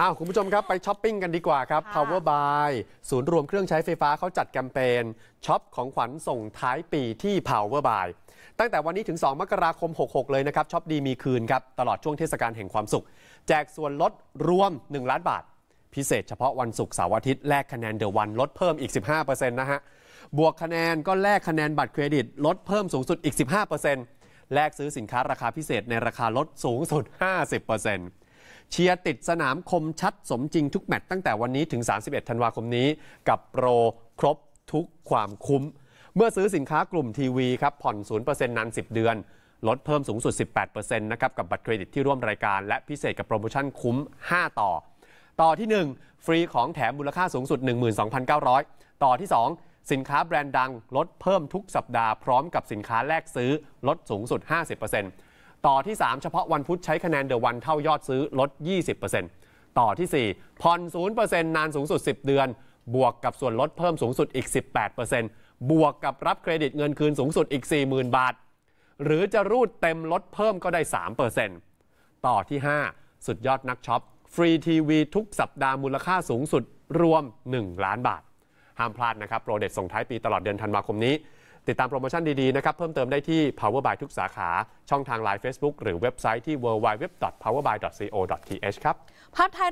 อ้าว คุณผู้ชมครับ ไปช้อปปิ้งกันดีกว่าครับ Power Buy ศูนย์รวมเครื่องใช้ไฟฟ้าเขาจัดแคมเปญช้อปของขวัญส่งท้ายปีที่ Power Buy ตั้งแต่วันนี้ถึง 2 มกราคม 66 เลยนะครับช้อปดีมีคืนครับตลอดช่วงเทศกาลแห่งความสุข แจกส่วนลดรวม 1 ล้านบาท พิเศษเฉพาะวันศุกร์เสาร์อาทิตย์แลกคะแนนเดอะวันลดเพิ่มอีก 15%นะฮะบวกคะแนนก็แลกคะแนนบัตรเครดิต ลดเพิ่มสูงสุดอีก 15%แลกซื้อสินค้าราคาพิเศษในราคาลดสูงสุด 50%เชียร์ติดสนามคมชัดสมจริงทุกแมตช์ตั้งแต่วันนี้ถึง 31 ธันวาคมนี้ กับโปรครบทุกความคุ้ม เมื่อซื้อสินค้ากลุ่มทีวีครับผ่อน 0%นาน 10 เดือน ลดเพิ่มสูงสุด 18%นะครับกับบัตรเครดิตที่ร่วมรายการ และพิเศษกับโปรโมชั่นคุ้ม 5 ต่อ ต่อที่ 1 ฟรีของแถมมูลค่าสูงสุด 12,900 ต่อที่ 2 สินค้าแบรนด์ดัง ลดเพิ่มทุกสัปดาห์พร้อมกับสินค้าแลกซื้อลดสูงสุด 50%ต่อที่ 3 เฉพาะวันพุธใช้คะแนนเดอะวันเท่ายอดซื้อลด 20%ต่อที่4ผ่อน 0%นานสูงสุด 10 เดือน บวกกับส่วนลดเพิ่มสูงสุดอีก 18%บวกกับรับเครดิตเงินคืนสูงสุดอีก 40,000 บาท หรือจะรูดเต็มลดเพิ่มก็ได้ 3%ต่อที่ 5 สุดยอดนักช็อปฟรีทีวีทุกสัปดาห์มูลค่าสูงสุดรวม 1 ล้านบาทห้ามพลาดนะครับโปรเด็ดส่งท้ายปีตลอดเดือนธันวาคมนี้ติดตามโปรโมชั่นดีๆนะครับ เพิ่มเติมได้ที่ Power by ทุกสาขา ช่องทาง Line Facebook หรือเว็บไซต์ที่ www.powerby.co.th ครับ ภาพไทย